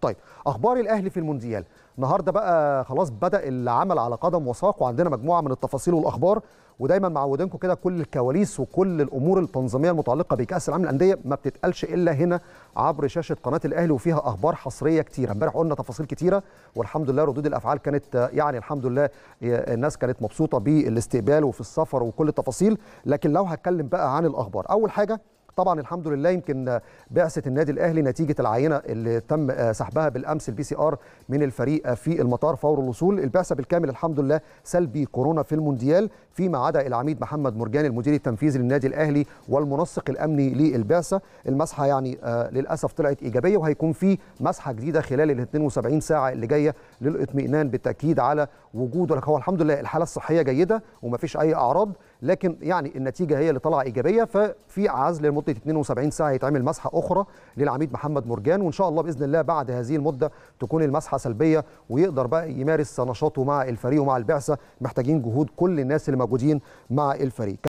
طيب اخبار الاهلي في المونديال النهارده بقى خلاص بدا العمل على قدم وساق وعندنا مجموعه من التفاصيل والاخبار ودايما معودينكم كده كل الكواليس وكل الامور التنظيميه المتعلقه بكاس العالم للانديه ما بتتقالش الا هنا عبر شاشه قناه الاهلي وفيها اخبار حصريه كتيره امبارح قلنا تفاصيل كتيره والحمد لله ردود الافعال كانت يعني الحمد لله الناس كانت مبسوطه بالاستقبال وفي السفر وكل التفاصيل لكن لو هتكلم بقى عن الاخبار اول حاجه طبعا الحمد لله يمكن بعثه النادي الاهلي نتيجه العينه اللي تم آه، سحبها بالامس البي سي ار من الفريق آه، في المطار فور الوصول البعثه بالكامل الحمد لله سلبي كورونا في المونديال فيما عدا العميد محمد مرجان المدير التنفيذي للنادي الاهلي والمنسق الامني للبعثه المسحه يعني آه، للاسف طلعت ايجابيه وهيكون في مسحه جديده خلال ال 72 ساعه اللي جايه للاطمئنان بالتاكيد على وجود هو الحمد لله الحاله الصحيه جيده ومفيش اي اعراض لكن يعني النتيجه هي اللي طالعه ايجابيه ففي عزل لمده مده 72 ساعه يتعمل مسحه اخرى للعميد محمد مرجان وان شاء الله باذن الله بعد هذه المده تكون المسحه سلبيه ويقدر بقى يمارس نشاطه مع الفريق ومع البعثه محتاجين جهود كل الناس اللي موجودين مع الفريق